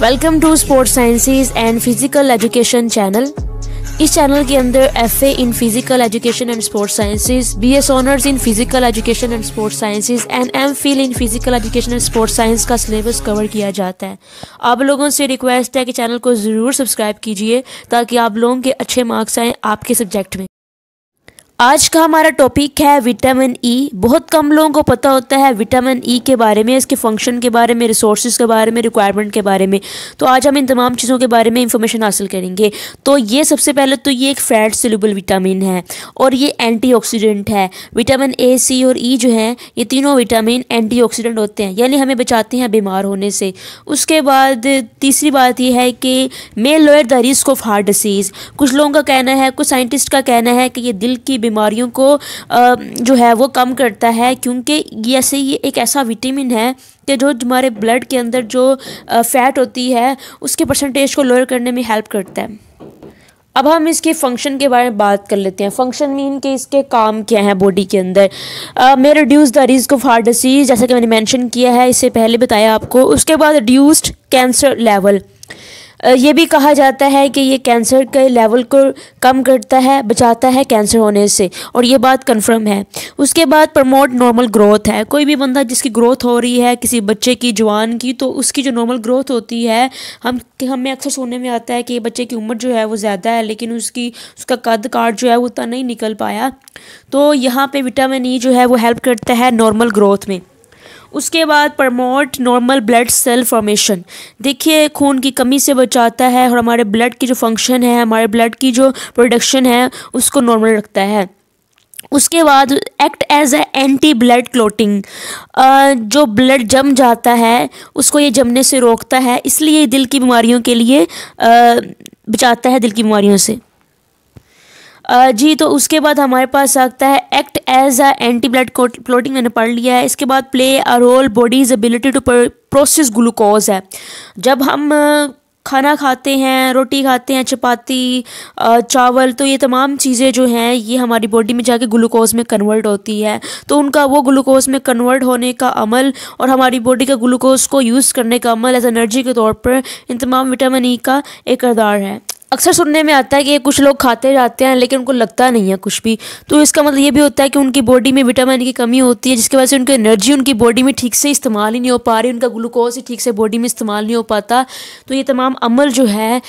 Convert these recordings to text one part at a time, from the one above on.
Welcome to sports sciences and physical education channel इस चैनल के अंदर F A in physical education and sports sciences B S honours in physical education and sports sciences and M Phil in physical education and sports science का syllabus cover किया जाता है आप लोगों से रिक्वेस्ट है कि चैनल को ज़रूर सब्सक्राइब कीजिए ताकि आप लोगों के अच्छे मार्क्स आएँ आपके सब्जेक्ट में आज का हमारा टॉपिक है विटामिन ई e. बहुत कम लोगों को पता होता है विटामिन ई e के बारे में इसके फंक्शन के बारे में रिसोर्स के बारे में रिक्वायरमेंट के बारे में तो आज हम इन तमाम चीज़ों के बारे में इंफॉर्मेशन हासिल करेंगे तो ये सबसे पहले तो ये एक फैट सेलेबल विटामिन है और ये एंटी है विटामिन ए सी और ई e जो हैं ये तीनों विटामिन एंटी होते हैं यानी हमें बचाते हैं बीमार होने से उसके बाद तीसरी बात यह है कि may lower the risk of heart disease कुछ लोगों का कहना है कुछ साइंटिस्ट का कहना है कि ये दिल की बीमारियों को जो है वो कम करता है क्योंकि जैसे ये एक ऐसा विटामिन है कि जो हमारे ब्लड के अंदर जो फैट होती है उसके परसेंटेज को लोअर करने में हेल्प करता है अब हम इसके फंक्शन के बारे में बात कर लेते हैं फंक्शन मीन के इसके काम क्या हैं बॉडी के अंदर may reduce the risk of heart disease जैसा कि मैंने मेंशन किया है इससे पहले बताया आपको उसके बाद रिड्यूस्ड कैंसर लेवल ये भी कहा जाता है कि ये कैंसर के लेवल को कम करता है बचाता है कैंसर होने से और ये बात कंफर्म है उसके बाद प्रमोट नॉर्मल ग्रोथ है कोई भी बंदा जिसकी ग्रोथ हो रही है किसी बच्चे की जवान की तो उसकी जो नॉर्मल ग्रोथ होती है हम हमें अक्सर सुनने में आता है कि बच्चे की उम्र जो है वो ज़्यादा है लेकिन उसकी उसका कद काट जो है वो उतना नहीं निकल पाया तो यहाँ पर विटामिन ई जो है वो हेल्प करता है नॉर्मल ग्रोथ में उसके बाद promote normal blood cell formation देखिए खून की कमी से बचाता है और हमारे ब्लड की जो फंक्शन है हमारे ब्लड की जो प्रोडक्शन है उसको नॉर्मल रखता है उसके बाद act as a anti blood clotting जो ब्लड जम जाता है उसको ये जमने से रोकता है इसलिए दिल की बीमारियों के लिए बचाता है दिल की बीमारियों से जी तो उसके बाद हमारे पास आता है act as a anti blood clotting मैंने पढ़ लिया है इसके बाद play a role body's ability to process glucose है जब हम खाना खाते हैं रोटी खाते हैं चपाती चावल तो ये तमाम चीज़ें जो हैं ये हमारी बॉडी में जाके ग्लूकोज में कन्वर्ट होती है तो उनका वो ग्लूकोज में कन्वर्ट होने का अमल और हमारी बॉडी का ग्लूकोज को यूज़ करने का अमल एज एनर्जी के तौर पर इन तमाम विटामिन ई e का एक किरदार है अक्सर सुनने में आता है कि कुछ लोग खाते जाते हैं लेकिन उनको लगता नहीं है कुछ भी तो इसका मतलब ये भी होता है कि उनकी बॉडी में विटामिन की कमी होती है जिसकी वजह से उनकी एनर्जी उनकी बॉडी में ठीक से इस्तेमाल ही नहीं हो पा रही उनका ग्लूकोज ही ठीक से बॉडी में इस्तेमाल नहीं हो पाता तो ये तमाम अमल जो है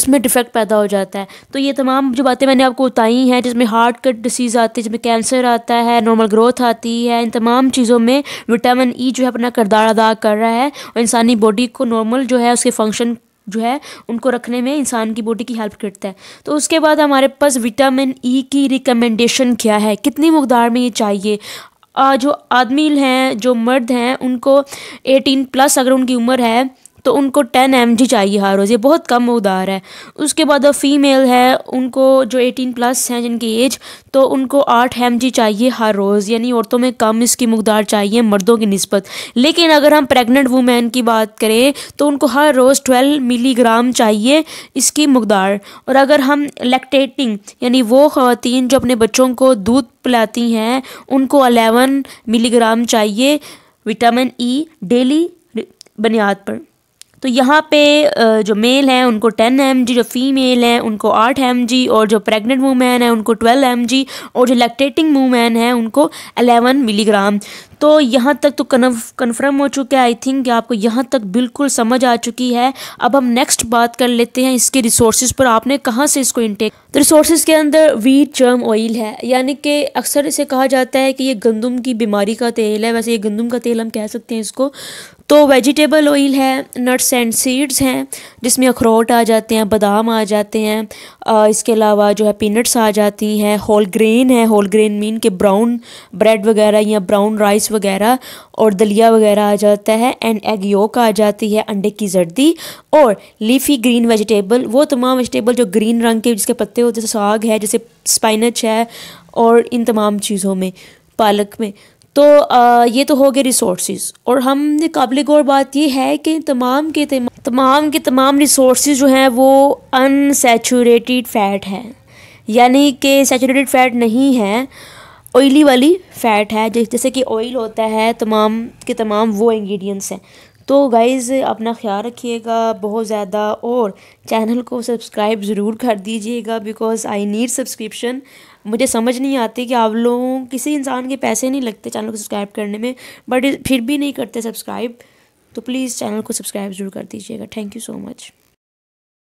उसमें डिफेक्ट पैदा हो जाता है तो ये तमाम जो बातें मैंने आपको बताई हैं जिसमें हार्ट का डिसीज़ आती है जिसमें कैंसर आता है नॉर्मल ग्रोथ आती है इन तमाम चीज़ों में विटामिन ई e जो है अपना किरदार अदा कर रहा है और इंसानी बॉडी को नॉर्मल जो है उसके फंक्शन जो है उनको रखने में इंसान की बॉडी की हेल्प करता है तो उसके बाद हमारे पास विटामिन ई e की रिकमेंडेशन क्या है कितनी मकदार में ये चाहिए जो आदमी हैं जो मर्द हैं उनको एटीन प्लस अगर उनकी उम्र है तो उनको टेन एम चाहिए हर रोज़ ये बहुत कम उधार है उसके बाद फीमेल है उनको जो एटीन प्लस हैं जिनकी एज तो उनको आठ एम चाहिए हर रोज़ यानी औरतों में कम इसकी मकदार चाहिए मर्दों की नस्बत लेकिन अगर हम प्रेगनेंट वूमेन की बात करें तो उनको हर रोज़ ट्वेल्व मिलीग्राम चाहिए इसकी मकदार और अगर हम लैक्टेटिंग यानी वो खातन जो अपने बच्चों को दूध पिलाती हैं उनको अलेवन मिलीग्राम चाहिए विटामिन ई डेली बुनियाद पर तो यहाँ पे जो मेल हैं उनको 10 एम जो फीमेल हैं उनको 8 एम और जो प्रेग्नेंट वूमेन है उनको 12 एम और जो लैक्टेटिंग वूमेन है उनको 11 मिलीग्राम तो यहाँ तक तो कन्फर्म हो चुका है आई थिंक आपको यहाँ तक बिल्कुल समझ आ चुकी है अब हम नेक्स्ट बात कर लेते हैं इसके रिसोर्सेज पर आपने कहाँ से इसको इंटेक तो रिसोर्सेज के अंदर वीट जर्म ऑयल है यानी कि अक्सर इसे कहा जाता है कि ये गंदम की बीमारी का तेल है वैसे ये गंदम का तेल हम कह सकते हैं इसको तो वेजिटेबल ऑयल है नट्स एंड सीड्स हैं जिसमें अखरोट आ जाते हैं बादाम आ जाते हैं आ, इसके अलावा जो है पीनट्स आ जाती हैं होल ग्रेन है होल ग्रेन मीन के ब्राउन ब्रेड वगैरह या ब्राउन राइस राइस वगैरह और दलिया वगैरह आ जाता है एंड एग योक आ जाती है अंडे की जर्दी और लीफी ग्रीन वेजिटेबल वो तमाम वेजिटेबल जो ग्रीन रंग के जिसके पत्ते होते हैं साग है जैसे स्पाइनच है और इन तमाम चीज़ों में पालक में तो आ, ये तो हो गए रिसोर्स और हमने काबिल गौर बात ये है कि तमाम के तमाम के तमाम रिसोर्स जो हैं वो अनसेचूरेटेड फ़ैट हैं यानी कि सेचूरेटेड फ़ैट नहीं है ऑयली वाली फ़ैट है जैसे कि ऑयल होता है तमाम के तमाम वो इंग्रेडिएंट्स हैं तो गाइज़ अपना ख्याल रखिएगा बहुत ज़्यादा और चैनल को सब्सक्राइब ज़रूर कर दीजिएगा बिकॉज़ आई नीड सब्सक्रिप्शन मुझे समझ नहीं आती कि आप लोगों किसी इंसान के पैसे नहीं लगते चैनल को सब्सक्राइब करने में बट फिर भी नहीं करते सब्सक्राइब तो प्लीज़ चैनल को सब्सक्राइब ज़रूर कर दीजिएगा थैंक यू सो मच